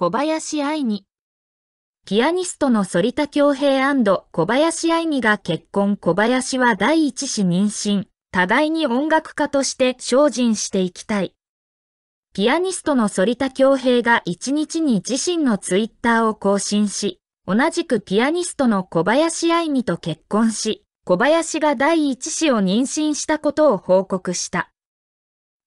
小林愛に。ピアニストの反田恭平小林愛にが結婚小林は第一子妊娠、互いに音楽家として精進していきたい。ピアニストの反田恭平が1日に自身のツイッターを更新し、同じくピアニストの小林愛美と結婚し、小林が第一子を妊娠したことを報告した。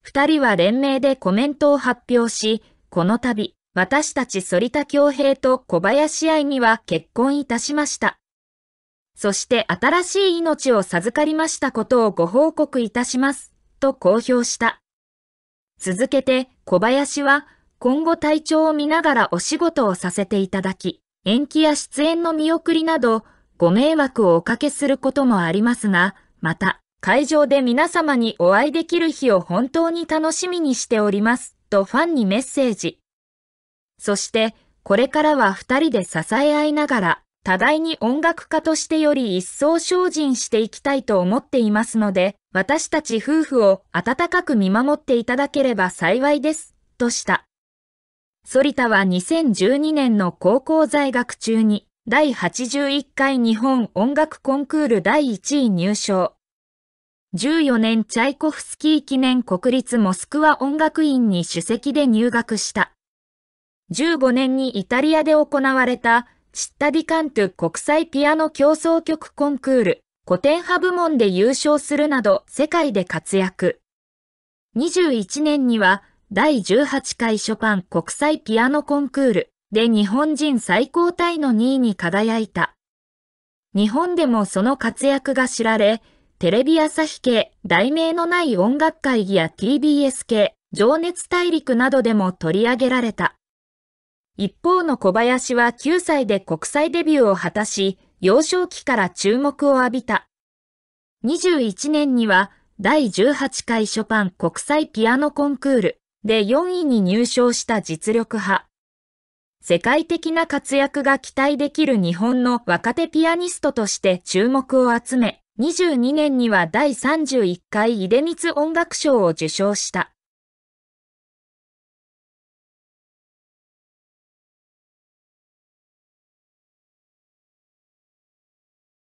二人は連名でコメントを発表し、この度、私たち反田恭平と小林愛には結婚いたしました。そして新しい命を授かりましたことをご報告いたします、と公表した。続けて小林は今後体調を見ながらお仕事をさせていただき、延期や出演の見送りなどご迷惑をおかけすることもありますが、また会場で皆様にお会いできる日を本当に楽しみにしております、とファンにメッセージ。そして、これからは二人で支え合いながら、互いに音楽家としてより一層精進していきたいと思っていますので、私たち夫婦を温かく見守っていただければ幸いです、とした。ソリタは2012年の高校在学中に、第81回日本音楽コンクール第1位入賞。14年チャイコフスキー記念国立モスクワ音楽院に首席で入学した。2015年にイタリアで行われたチッタディカントゥ国際ピアノ競争曲コンクール古典派部門で優勝するなど世界で活躍。21年には第18回ショパン国際ピアノコンクールで日本人最高タイの2位に輝いた。日本でもその活躍が知られ、テレビ朝日系、題名のない音楽会議や TBS 系、情熱大陸などでも取り上げられた。一方の小林は9歳で国際デビューを果たし、幼少期から注目を浴びた。21年には、第18回ショパン国際ピアノコンクールで4位に入賞した実力派。世界的な活躍が期待できる日本の若手ピアニストとして注目を集め、22年には第31回出光音楽賞を受賞した。